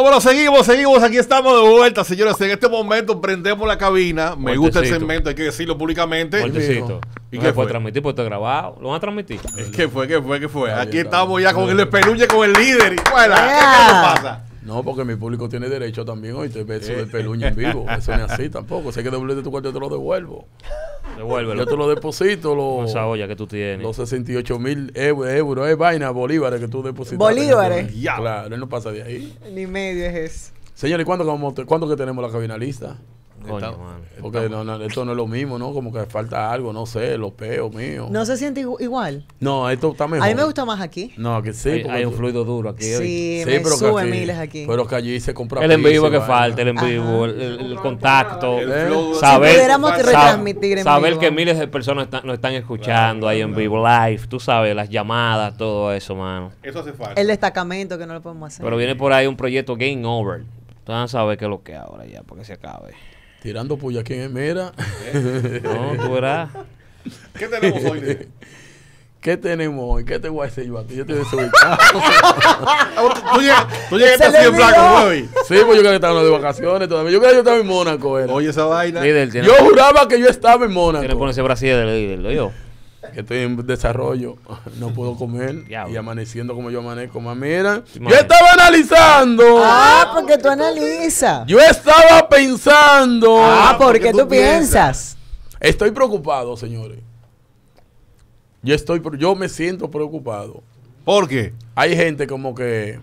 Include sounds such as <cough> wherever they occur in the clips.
Bueno, seguimos, seguimos. Aquí estamos de vuelta, señores. En este momento prendemos la cabina. Me gusta el segmento, hay que decirlo públicamente. ¿Y no qué fue? transmitir, porque está grabado. Lo van a transmitir. ¿Qué fue, que fue, que fue? Aquí estamos ya con el espeluche, con el líder. ¿Qué pasa? No, porque mi público tiene derecho también, hoy te beso de peluña en vivo. <laughs> Eso no es así tampoco. Si hay que de tu cuarto, yo te lo devuelvo. Devuélvelo. Yo te lo deposito. Lo, esa olla que tú tienes. Los 68 mil euros, es vaina, bolívares que tú depositas. Bolívares. Ya. Claro, él no pasa de ahí. Ni medio es eso. Señores, ¿cuándo, ¿cuándo que tenemos la cabina lista? Porque no, no, esto no es lo mismo, ¿no? Como que falta algo, no sé, lo peor mío ¿No se siente igual? No, esto está mejor. A mí me gusta más aquí. No, que sí. Hay, un fluido duro aquí. Sí, me pero sube miles aquí. Pero que allí se compra El en vivo que falta, el en vivo, el, contacto. El, ¿Eh? saber, si retransmitir en Saber que miles de personas nos están escuchando ahí en vivo, live, tú sabes, las llamadas, todo eso, mano. Eso hace falta. El destacamento que no lo podemos hacer. Pero viene por ahí un proyecto Game Over. a sabes qué es lo que ahora ya, porque se acabe. Tirando puya aquí en Mera. no, tú verás. ¿Qué tenemos hoy? ¿Qué tenemos hoy? ¿Qué te voy a decir yo a ti? Yo te voy ah, ¿Tú, llegas, tú llegaste así en blanco, Sí, pues yo creo que estaba de vacaciones todavía. Yo creo que yo estaba en Mónaco, él Oye, esa vaina. yo juraba que yo estaba en Mónaco. Tiene que ponerse Brasil, del líder, yo estoy en desarrollo, <laughs> no puedo comer y amaneciendo como yo amanezco. mira, yo estaba analizando. Ah, porque tú analizas. Yo estaba pensando. Ah, ah porque, tú, piensas. Estoy preocupado, señores. Yo estoy, yo me siento preocupado. ¿Por qué? Hay gente como que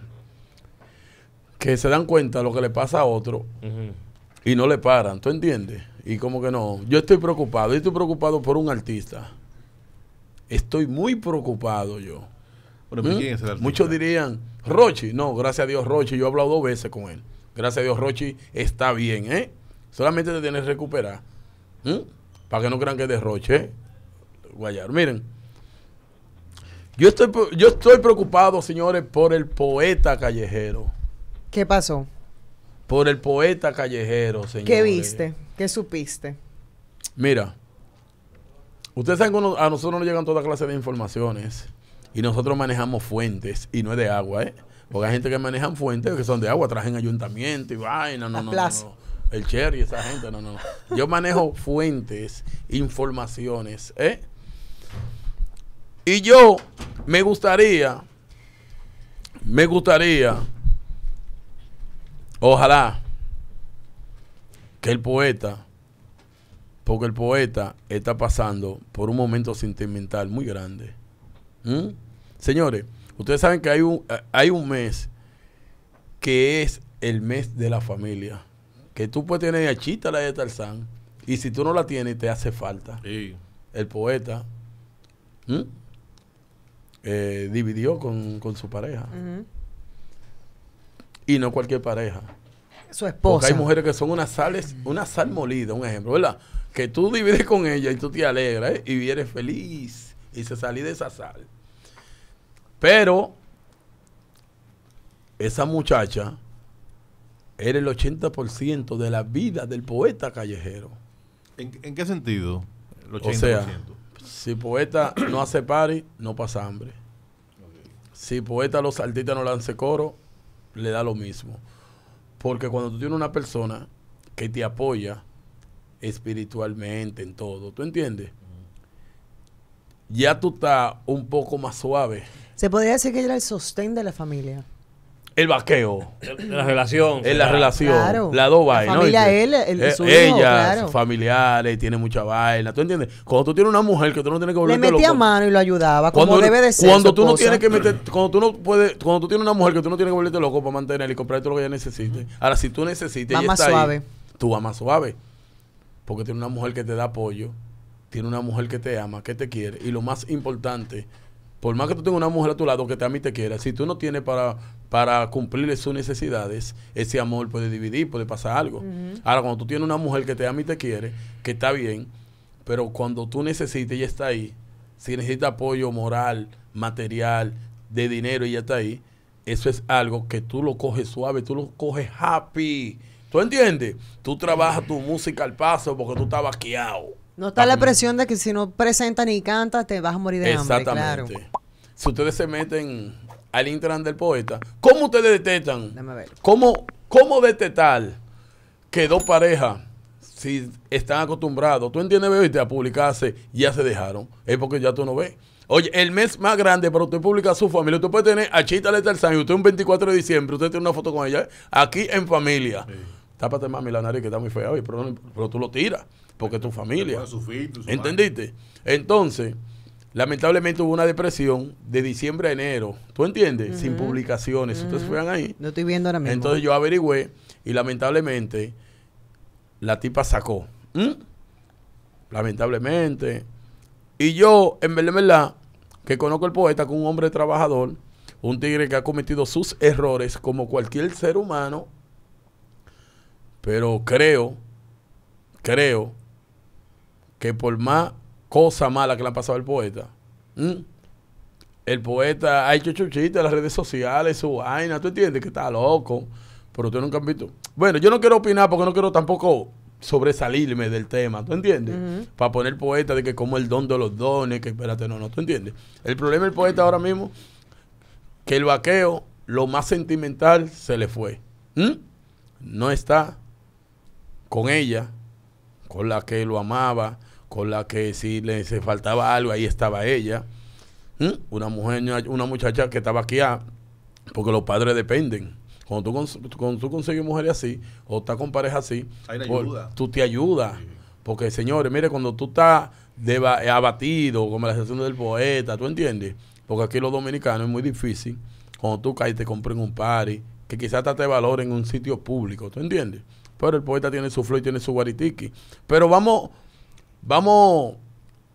que se dan cuenta de lo que le pasa a otro y no le paran, ¿tú entiendes? Y como que no, yo estoy preocupado, yo estoy preocupado por un artista. Estoy muy preocupado yo. ¿Eh? Muchos dirían, Rochi, no, gracias a Dios Rochi, yo he hablado dos veces con él. Gracias a Dios Rochi está bien, ¿eh? Solamente te tienes que recuperar. ¿eh? Para que no crean que es de Rochi, ¿eh? Guayar, miren. Yo estoy, yo estoy preocupado, señores, por el poeta callejero. ¿Qué pasó? Por el poeta callejero, señores. ¿Qué viste? ¿Qué supiste? Mira, Ustedes saben que a nosotros nos llegan toda clase de informaciones y nosotros manejamos fuentes y no es de agua, ¿eh? Porque hay gente que manejan fuentes que son de agua, traen ayuntamiento y vaina, no, no, no, no. El cherry, esa gente, no, no. Yo manejo fuentes, informaciones, ¿eh? Y yo me gustaría, me gustaría, ojalá, que el poeta porque el poeta está pasando por un momento sentimental muy grande. ¿Mm? Señores, ustedes saben que hay un, eh, hay un mes que es el mes de la familia. Que tú puedes tener a Chita, la de Tarzán, y si tú no la tienes, te hace falta. El poeta ¿Mm? eh, dividió con, su pareja. Y no cualquier pareja. Su esposa. Porque hay mujeres que son unas sales, una sal molida, un ejemplo, ¿verdad? que tú divides con ella y tú te alegras ¿eh? y vienes feliz y se salí de esa sal. Pero esa muchacha era el 80% de la vida del poeta callejero. ¿En, qué sentido? O sea, si poeta <clears throat> no hace pari no pasa hambre. Si poeta los artistas no lanza coro, le da lo mismo. Porque cuando tú tienes una persona que te apoya, espiritualmente, en todo. ¿Tú entiendes? Ya tú estás un poco más suave. Se podría decir que ella era el sostén de la familia. El vaqueo. la relación. En la relación. Claro. La dos La familia, él, eh, Ella, sus familiares, tiene mucha vaina. ¿Tú entiendes? Cuando tú tienes una mujer que tú no tienes que loco Le metía mano y lo ayudaba, como debe de ser. Cuando tú no tienes que meter, cuando tú no puedes, cuando tú tienes una mujer que tú no tienes que volverte loco para mantenerla y comprar todo lo que ella necesite. Ahora, si tú necesites ella más suave. tú vas más suave porque tiene una mujer que te da apoyo, tiene una mujer que te ama, que te quiere. Y lo más importante, por más que tú tengas una mujer a tu lado que te ama y te quiera, si tú no tienes para, para cumplirle sus necesidades, ese amor puede dividir, puede pasar algo. Ahora, cuando tú tienes una mujer que te ama y te quiere, que está bien, pero cuando tú necesites, ella está ahí. Si necesitas apoyo moral, material, de dinero, ella está ahí. Eso es algo que tú lo coges suave, tú lo coges happy. ¿Tú entiendes? Tú trabajas tu música al paso porque tú estás vaqueado. No está la presión de que si no presentas ni cantas te vas a morir de hambre. Exactamente. Si ustedes se meten al Instagram del poeta, ¿cómo ustedes detectan? Déjame ver. ¿Cómo, detectar que dos parejas, si están acostumbrados, tú entiendes, bebiste, a publicarse, ya se dejaron? Es porque ya tú no ves. Oye, el mes más grande para usted publicar su familia, usted puede tener a Chita Letal y usted un 24 de diciembre, usted tiene una foto con ella, ¿eh? aquí en familia. Sí tápate mami la nariz que está muy fea, hoy. pero, pero tú lo tiras, porque es tu familia. ¿Entendiste? Entonces, lamentablemente hubo una depresión de diciembre a enero, ¿tú entiendes? Sin publicaciones, ustedes fueran ahí. No estoy viendo ahora mismo. Entonces yo averigüé y lamentablemente la tipa sacó. Lamentablemente. Y yo, en verdad, que conozco el poeta como un hombre trabajador, un tigre que ha cometido sus errores como cualquier ser humano pero creo, creo que por más cosa mala que le ha pasado al poeta, el poeta ha hecho chuchita en las redes sociales, su vaina, tú entiendes que está loco, pero tú nunca has visto. Bueno, yo no quiero opinar porque no quiero tampoco sobresalirme del tema, ¿tú entiendes? Para poner poeta de que como el don de los dones, que espérate, no, no, ¿tú entiendes? El problema del poeta ahora mismo, que el vaqueo, lo más sentimental, se le fue. No está con ella, con la que lo amaba, con la que si le faltaba algo, ahí estaba ella. ¿Mm? Una mujer, una muchacha que estaba aquí, ah, porque los padres dependen. Cuando tú, consigues mujeres así, o estás con pareja así, tú te ayudas. Porque, señores, mire, cuando tú estás abatido, como la situación del poeta, ¿tú entiendes? Porque aquí los dominicanos es muy difícil. Cuando tú caes, te compren un party, que quizás te valoren en un sitio público, ¿tú entiendes? Pero el poeta tiene su flow y tiene su guaritiqui. Pero vamos, vamos,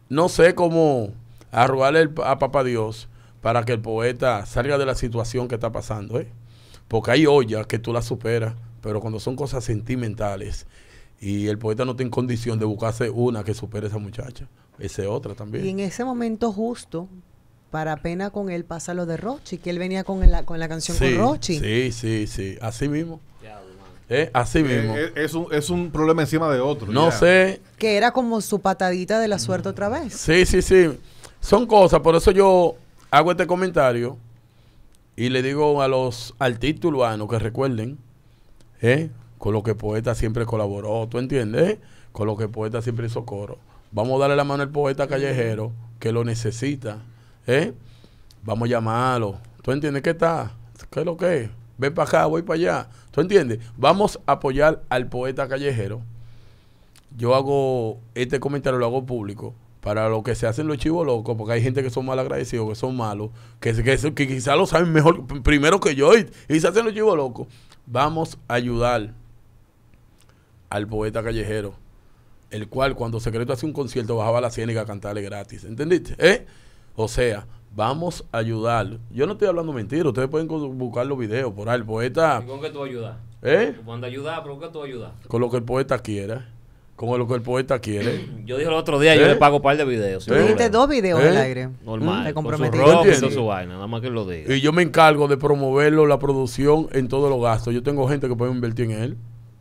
no sé cómo arrugarle a Papá Dios para que el poeta salga de la situación que está pasando, ¿eh? Porque hay ollas que tú las superas, pero cuando son cosas sentimentales y el poeta no tiene condición de buscarse una que supere a esa muchacha, esa otra también. Y en ese momento justo, para pena con él pasa lo de Rochi, que él venía con la, con la canción con Rochi. Sí, sí, sí, así mismo. Eh, así eh, mismo. Eh, es, un, problema encima de otro. No sé. Que era como su patadita de la suerte otra vez. Sí, sí, sí. Son cosas, por eso yo hago este comentario y le digo a los artistas urbanos que recuerden, con lo que Poeta siempre colaboró, ¿tú entiendes? Con lo que Poeta siempre hizo coro. Vamos a darle la mano al poeta callejero que lo necesita, Vamos a llamarlo. ¿Tú entiendes qué está? ¿Qué es lo que es? ven para acá, voy para allá. ¿Tú entiendes? Vamos a apoyar al poeta callejero. Yo hago este comentario, lo hago público, para lo que se hacen los chivos locos, porque hay gente que son mal agradecidos, que son malos, que, que, que quizás lo saben mejor, primero que yo, y, se hacen los chivos locos. Vamos a ayudar al poeta callejero, el cual cuando Secreto hace un concierto bajaba a la ciénaga a cantarle gratis, ¿entendiste? ¿Eh? O sea, Vamos a ayudar. Yo no estoy hablando mentira. Ustedes pueden buscar los videos por ahí. El poeta. ¿Y ¿Con qué tú ayudas? ¿Eh? Cuando ayudas, ¿pero qué tú ayudas? Con lo que el poeta quiera. Con lo que el poeta quiere. <clears throat> Yo dije el otro día, yo ¿Eh? le pago un par de videos. Tuviste ¿Eh? dos videos ¿Eh? al aire. Normal. Te comprometí. Con su, vaina, nada más que lo diga. Y yo me encargo de promoverlo, la producción, en todos los gastos. Yo tengo gente que puede invertir en él.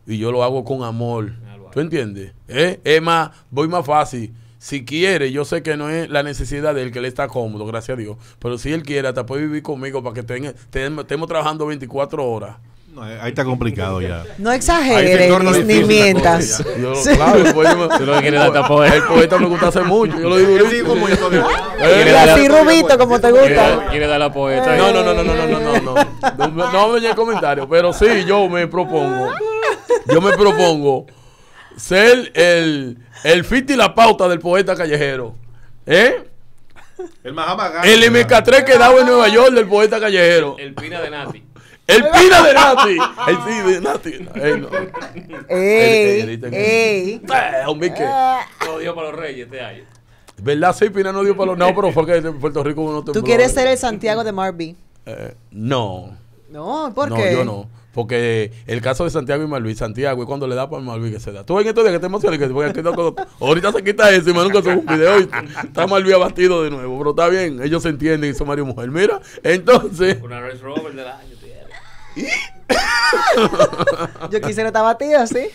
Y yo lo hago con amor. ¿Tú entiendes? ¿Eh? Es más, voy más fácil si quiere, yo sé que no es la necesidad de él, que le está cómodo, gracias a Dios, pero si él quiere, hasta puede vivir conmigo para que tenga, estemos trabajando 24 horas. ahí está complicado ya. No exageres, ni, mientas. Yo, el lo poeta me gusta hacer mucho. Yo lo digo yo así rubito, como te gusta. No, no, no, no, no, no, no, no. me comentario, pero sí, yo me propongo. Yo me propongo ser el, el fit y la pauta del poeta callejero. ¿Eh? El Mahama El MK3 quedado en Nueva York del poeta callejero. El Pina de Nati. El Pina de Nati. El sí de Nati. Ey, no. Ey, ey. Eh, eh. No dio para los reyes este año. ¿Verdad? Sí, Pina no dio para los... No, pero fue que en Puerto Rico uno te... ¿Tú quieres ser el Santiago de Marby? Eh, no. No, porque No, yo no. Porque el caso de Santiago y Malví, Santiago ¿y cuando le da para Malví que se da. Tú ven estos días que te emocionas que voy a con... Ahorita se quita eso y me nunca ve un video y está Malví abatido de nuevo. Pero está bien, ellos se entienden y son Mario Mujer. Mira, entonces. Una Rolls Rover del año, Yo quisiera estar batida, sí.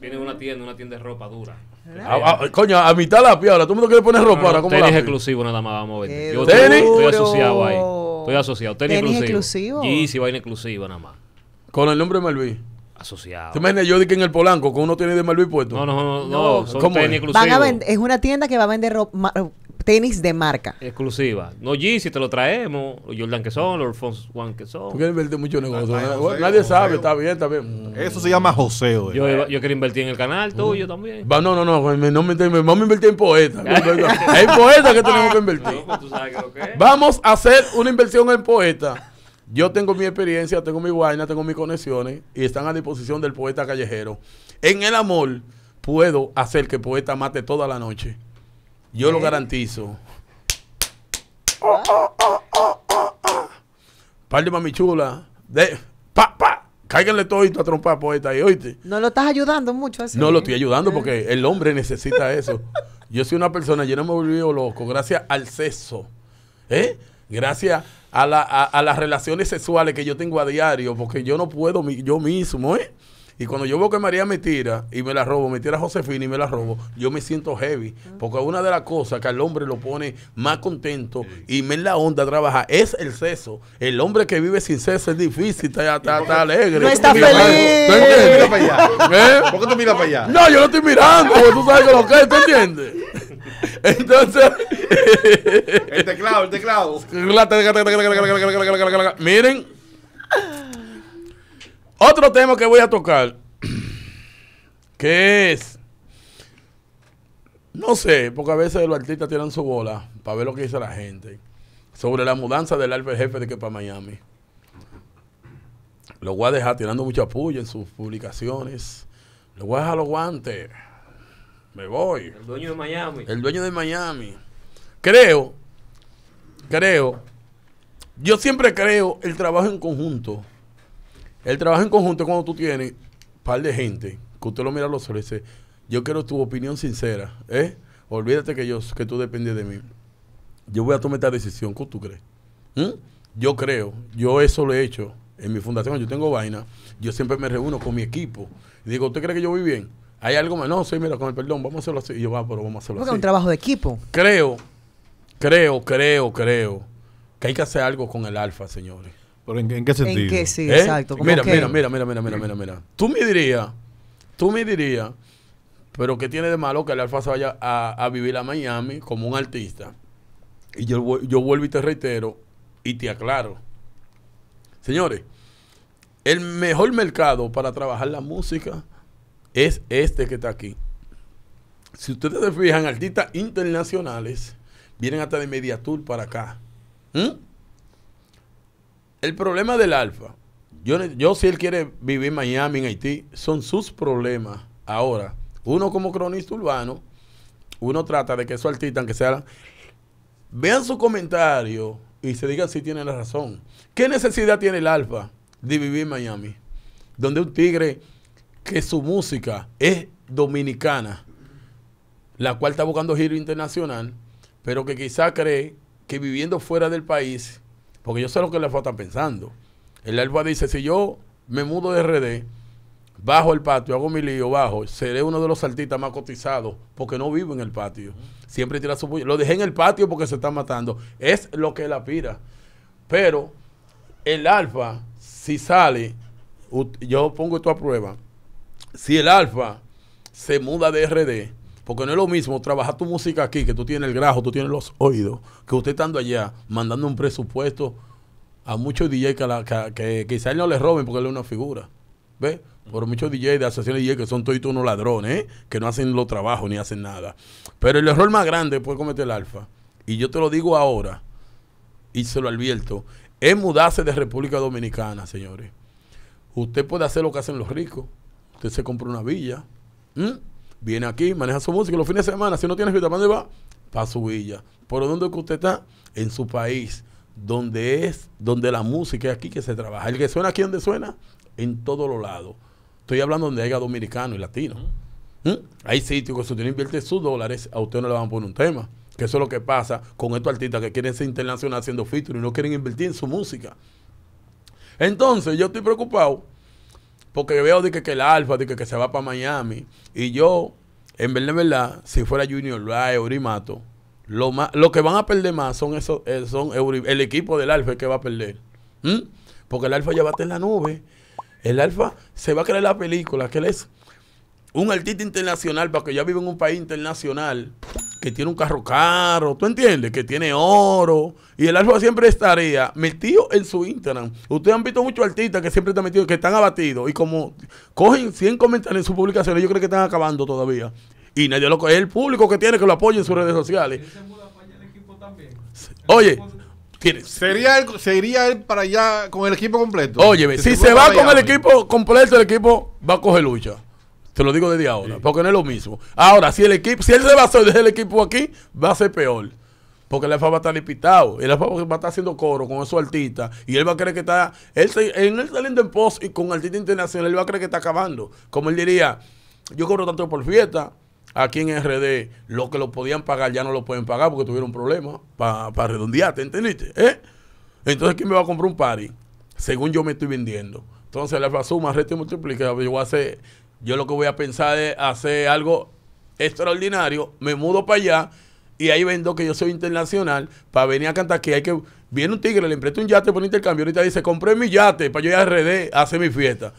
viene una tienda, una tienda de ropa dura. Ah, ah, ah, coño, a mitad la piedra. ¿Tú no quieres quieres poner ropa ahora. tenis exclusivo nada más vamos a ver. Yo estoy, estoy, asociado ahí. Estoy asociado. Tenis, exclusivo. Y si vaina exclusiva nada más. Con el nombre de Malví. Asociado. ¿Te imaginas yo que en el Polanco, con uno tiene de Malví puesto? No, no, no, no son tenis exclusivos. Van a vender, es una tienda que va a vender tenis de marca. Exclusiva. No si te lo traemos. Los Jordan que son, los Alphonse que son. Porque invertir mucho negocio. Nadie sabe, está bien, está bien. Mm. Eso se llama joseo. Eh. Yo, yo, quiero invertir en el canal tuyo yo también. Va, no, no, no. Pues, no me, vamos a invertir <laughs> en Poeta. Hay Poeta que tenemos que invertir. Pues, tú que Vamos a hacer una inversión en Poeta. Yo tengo mi experiencia, tengo mi guayna, tengo mis conexiones y están a disposición del poeta callejero. En el amor puedo hacer que el poeta mate toda la noche. Yo lo eh. garantizo. Oh, chula, de pa, pa. Cáiganle todo esto a trompa, poeta ahí, oíste. No lo estás ayudando mucho No lo estoy ayudando porque ah. el hombre necesita eso. Yo soy una persona, yo no me he vuelto loco gracias al sexo. ¿Eh? Gracias a, la, a, a, las relaciones sexuales que yo tengo a diario, porque yo no puedo yo mismo, ¿eh? Y cuando yo veo que María me tira y me la robo, me tira Josefina y me la robo, yo me siento heavy. Porque una de las cosas que al hombre lo pone más contento y me en la onda trabajar es el sexo. El hombre que vive sin sexo es difícil, está, alegre. No está feliz. ¿Eh? ¿Por qué tú miras para allá? No, yo no estoy mirando, porque tú sabes que lo que es, ¿tú entiendes? Entonces. el teclado, el teclado. Miren. Otro tema que voy a tocar. Que es. No sé, porque a veces los artistas tiran su bola para ver lo que dice la gente. Sobre la mudanza del alfa jefe de que para Miami. Lo voy a dejar tirando mucha puya en sus publicaciones. Lo voy a dejar los guantes. Me voy. El dueño de Miami. El dueño de Miami. Creo, creo, yo siempre creo el trabajo en conjunto. El trabajo en conjunto es cuando tú tienes un par de gente, que usted lo mira a los ojos yo quiero tu opinión sincera, ¿eh? Olvídate que yo, que tú dependes de mí. Yo voy a tomar esta decisión, ¿qué tú crees? ¿Mm? Yo creo, yo eso lo he hecho en mi fundación, yo tengo vaina, yo siempre me reúno con mi equipo. Y digo, ¿usted cree que yo voy bien? Hay algo más. No, sí, mira, con el perdón, vamos a hacerlo así. yo, va, ah, pero vamos a hacerlo es un trabajo de equipo. Creo, creo, creo, creo que hay que hacer algo con el alfa, señores. ¿Pero en, qué sentido? En qué, ¿Eh? exacto. Mira, mira, mira, mira, mira, mira, mira, Tú me dirías, tú me dirías, pero ¿qué tiene de malo que el alfa se vaya a, vivir a Miami como un artista? Y yo, yo vuelvo y te reitero y te aclaro. Señores, el mejor mercado para trabajar la música es este que está aquí. Si ustedes se fijan, artistas internacionales vienen hasta de Mediatur para acá. ¿Mm? El problema del Alfa, yo, yo si él quiere vivir en Miami, en Haití, son sus problemas. Ahora, uno como cronista urbano, uno trata de que esos artistas, aunque sea, vean su comentario y se digan si tienen la razón. ¿Qué necesidad tiene el Alfa de vivir en Miami? Donde un tigre que su música es dominicana, la cual está buscando giro internacional, pero que quizá cree que viviendo fuera del país, porque yo sé lo que le falta pensando. El alfa dice, si yo me mudo de RD, bajo el patio, hago mi lío, bajo, seré uno de los artistas más cotizados, porque no vivo en el patio. Siempre tira su... Lo dejé en el patio porque se está matando. Es lo que la pira Pero el alfa, si sale, yo pongo esto a prueba, si el alfa se muda de RD, porque no es lo mismo trabajar tu música aquí, que tú tienes el grajo, tú tienes los oídos, que usted estando allá mandando un presupuesto a muchos DJs que, que, quizás no le roben porque él es una figura. ¿ve? Por muchos DJs de asociaciones de DJ que son todos unos ladrones, ¿eh? que no hacen los trabajos ni hacen nada. Pero el error más grande puede cometer el alfa, y yo te lo digo ahora, y se lo advierto, es mudarse de República Dominicana, señores. Usted puede hacer lo que hacen los ricos, Usted se compra una villa, viene aquí, maneja su música los fines de semana. Si no tiene vida, ¿para dónde va? Para su villa. ¿Por dónde que usted está? En su país, donde es, donde la música es aquí que se trabaja. El que suena aquí dónde suena, en todos los lados. Estoy hablando donde haya dominicanos y latinos. Hay sitios que si usted invierte sus dólares, a usted no le van a poner un tema. Que eso es lo que pasa con estos artistas que quieren ser internacionales haciendo featuring y no quieren invertir en su música. Entonces, yo estoy preocupado porque veo que, el Alfa, que, se va para Miami. Y yo, en verdad, verdad, si fuera Junior Eurimato, lo, lo que van a perder más son esos, eh, son el equipo del Alfa que va a perder. ¿Mm? Porque el Alfa ya va a estar en la nube. El Alfa se va a crear la película, que él es un artista internacional, para que ya vive en un país internacional tiene un carro caro, ¿tú entiendes? Que tiene oro. Y el alfa siempre estaría metido en su Instagram. Ustedes han visto muchos artistas que siempre están metidos, que están abatidos. Y como cogen 100 comentarios en sus publicaciones, yo creo que están acabando todavía. Y nadie lo, es el público que tiene que lo apoye en sus redes sociales. Oye. Sería él, sería él para allá con el equipo completo. Oye, si, se, va con el equipo completo, el equipo va a coger lucha. Te lo digo desde ahora, porque no es lo mismo. Ahora, si el equipo, si él se basó desde el equipo aquí, va a ser peor. Porque el FA va a estar limitado. El FA va a estar haciendo coro con esos artistas. Y él va a creer que está. Él, en él saliendo en post y con artistas internacional él va a creer que está acabando. Como él diría, yo cobro tanto por fiesta. Aquí en RD, lo que lo podían pagar ya no lo pueden pagar porque tuvieron problemas para redondear. ¿Te ¿entendiste? ¿Eh? Entonces, ¿quién me va a comprar un party? Según yo me estoy vendiendo. Entonces, la suma, resta y multiplica. Yo voy a hacer yo lo que voy a pensar es hacer algo extraordinario, me mudo para allá y ahí vendo que yo soy internacional para venir a cantar que hay que... Viene un tigre, le empresto un yate por intercambio, ahorita dice, compré mi yate para yo ir a RD a hacer mi fiesta.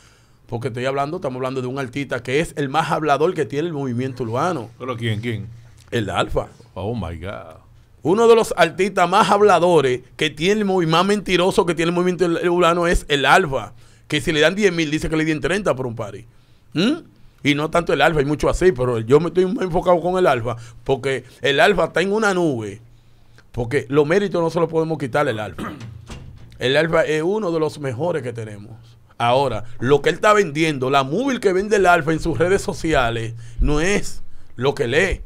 Porque estoy hablando, estamos hablando de un artista que es el más hablador que tiene el movimiento urbano. ¿Pero quién, quién? El Alfa. Oh, my God. Uno de los artistas más habladores que tiene el más mentiroso que tiene el movimiento urbano es el Alfa. Que si le dan 10 mil, dice que le dieron 30 por un pari ¿Mm? Y no tanto el alfa, hay mucho así, pero yo me estoy enfocado con el alfa, porque el alfa está en una nube, porque los méritos no se los podemos quitar el alfa. <clears throat> El alfa es uno de los mejores que tenemos. Ahora, lo que él está vendiendo, la móvil que vende el alfa en sus redes sociales, no es lo que lee.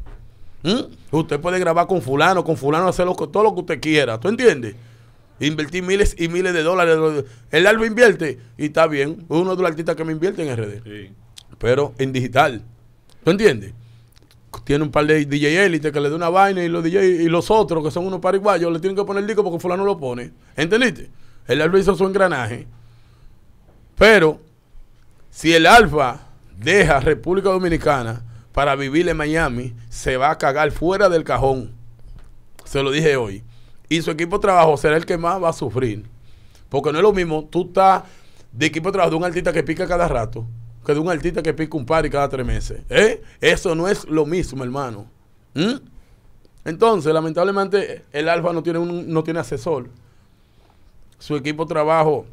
¿Mm? Usted puede grabar con fulano, con fulano, hacer lo, todo lo que usted quiera, ¿tú entiendes? Invertir miles y miles de dólares. El alfa invierte y está bien. uno de los artistas que me invierte en RD. Sí pero en digital. ¿Tú entiendes? Tiene un par de DJ élite que le da una vaina y los DJ y los otros que son unos paraguayos le tienen que poner el disco porque fulano lo pone. ¿Entendiste? El alfa hizo su engranaje. Pero si el alfa deja República Dominicana para vivir en Miami, se va a cagar fuera del cajón. Se lo dije hoy. Y su equipo de trabajo será el que más va a sufrir. Porque no es lo mismo, tú estás de equipo de trabajo de un artista que pica cada rato que de un artista que pica un par y cada tres meses. ¿eh? Eso no es lo mismo, hermano. ¿Mm? Entonces, lamentablemente, el Alfa no tiene, no tiene asesor. Su equipo de trabajo,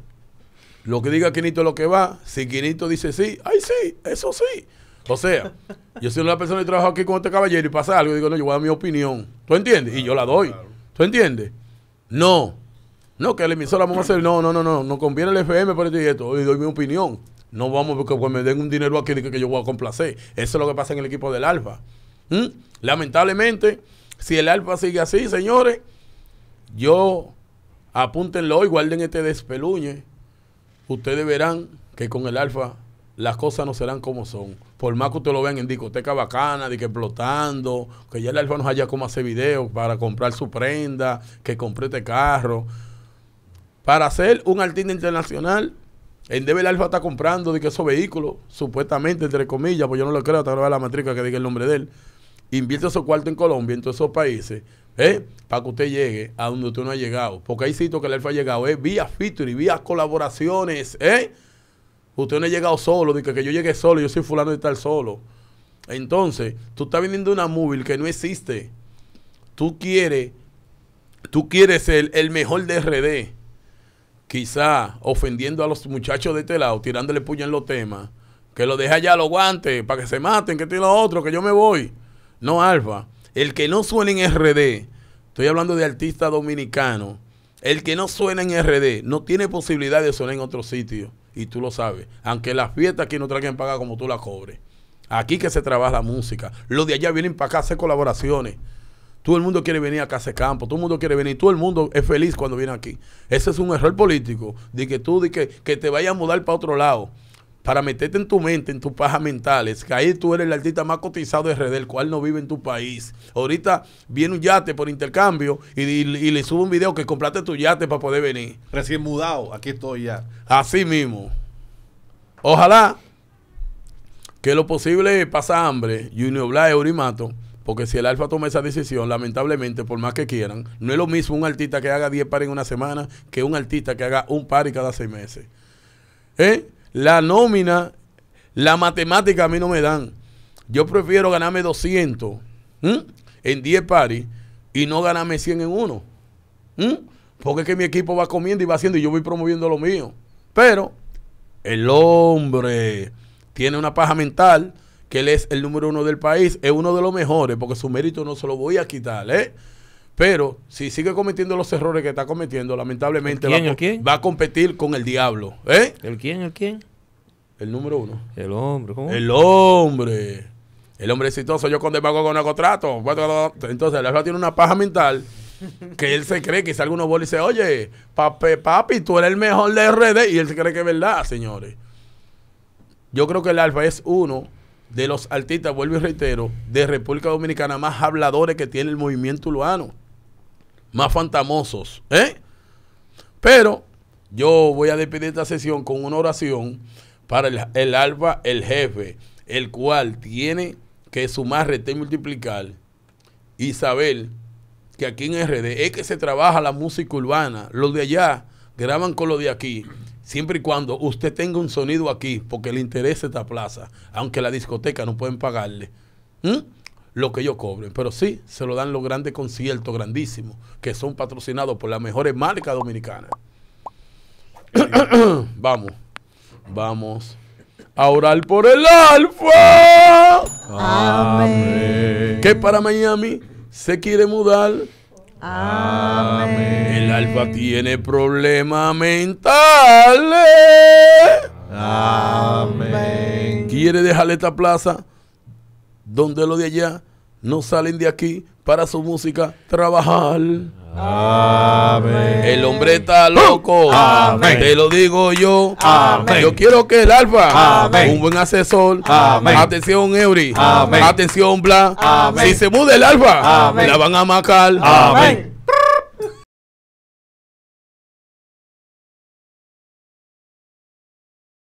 lo que diga Quinito es lo que va. Si Quinito dice sí, ay sí, eso sí. O sea, yo soy una persona que trabaja aquí con este caballero y pasa algo, digo, no, yo voy a dar mi opinión. ¿Tú entiendes? y yo la doy. ¿Tú entiendes? No. No, que la emisora vamos a hacer, no, no, no, no, no conviene el FM por esto y esto. Y doy mi opinión. No vamos porque pues, me den un dinero aquí que, que yo voy a complacer. Eso es lo que pasa en el equipo del Alfa. ¿Mm? Lamentablemente, si el Alfa sigue así, señores, yo apúntenlo y guarden este despeluñe. Ustedes verán que con el Alfa las cosas no serán como son. Por más que ustedes lo vean en discoteca bacana, de que explotando, que ya el Alfa no haya como hacer videos para comprar su prenda, que compré este carro. Para ser un artista internacional, en Debel Alfa está comprando de que esos vehículos, supuestamente, entre comillas, pues yo no lo creo, hasta veo la matrícula que diga el nombre de él. Invierte su cuarto en Colombia, en todos esos países, ¿eh? para que usted llegue a donde usted no ha llegado. Porque hay sitios que el Alfa ha llegado, es ¿eh? vía vía colaboraciones, ¿eh? Usted no ha llegado solo, de que, yo llegué solo, yo soy fulano de estar solo. Entonces, tú estás vendiendo una móvil que no existe. Tú quieres, tú quieres ser el mejor de RD quizá ofendiendo a los muchachos de este lado, tirándole puño en los temas, que lo deje allá los guantes para que se maten, que tiene lo otro, que yo me voy. No, Alfa, el que no suene en RD, estoy hablando de artista dominicano, el que no suena en RD no tiene posibilidad de sonar en otro sitio, y tú lo sabes, aunque las fiestas aquí no traigan paga como tú la cobres. Aquí que se trabaja la música. Los de allá vienen para acá a hacer colaboraciones. Todo el mundo quiere venir a Casa Campo, todo el mundo quiere venir, todo el mundo es feliz cuando viene aquí. Ese es un error político, de que tú, que, te vayas a mudar para otro lado, para meterte en tu mente, en tus pajas mentales, que ahí tú eres el artista más cotizado de RD, el cual no vive en tu país. Ahorita viene un yate por intercambio y, le subo un video que compraste tu yate para poder venir. Recién mudado, aquí estoy ya. Así mismo. Ojalá que lo posible pasa hambre, Junior y Urimato. Porque si el Alfa toma esa decisión, lamentablemente, por más que quieran, no es lo mismo un artista que haga 10 pares en una semana que un artista que haga un par cada seis meses. ¿Eh? La nómina, la matemática a mí no me dan. Yo prefiero ganarme 200 en 10 pares y no ganarme 100 en uno. Porque es que mi equipo va comiendo y va haciendo y yo voy promoviendo lo mío. Pero el hombre tiene una paja mental que él es el número uno del país, es uno de los mejores, porque su mérito no se lo voy a quitar, ¿eh? Pero si sigue cometiendo los errores que está cometiendo, lamentablemente va, a, competir con el diablo. ¿eh? ¿El quién? ¿El quién? El número uno. El hombre. ¿cómo? El hombre. El hombre exitoso. Yo con pago con el contrato. Entonces, el alfa tiene una paja mental que él se cree que si alguno y dice, oye, papi, papi, tú eres el mejor de RD. Y él se cree que es verdad, señores. Yo creo que el alfa es uno de los artistas, vuelvo y reitero, de República Dominicana más habladores que tiene el movimiento urbano, más fantamosos. ¿eh? Pero yo voy a despedir esta sesión con una oración para el, alba, el jefe, el cual tiene que sumar, retener, multiplicar y saber que aquí en RD es que se trabaja la música urbana. Los de allá graban con los de aquí siempre y cuando usted tenga un sonido aquí, porque le interesa esta plaza, aunque la discoteca no pueden pagarle. lo que ellos cobren, pero sí se lo dan los grandes conciertos grandísimos que son patrocinados por las mejores marcas dominicanas. <coughs> vamos, vamos a orar por el Alfa. Amén. Que para Miami se quiere mudar. Amén. El alfa tiene problemas mentales. Amén. Quiere dejarle esta plaza donde los de allá no salen de aquí para su música trabajar. Amén. El hombre está loco. Uh, Te lo digo yo. Amén. Yo quiero que el Alfa, un buen asesor. Amén. Atención, Eury. Amén. Atención, Bla. Amén. Si se muda el Alfa, la van a macar. Amén.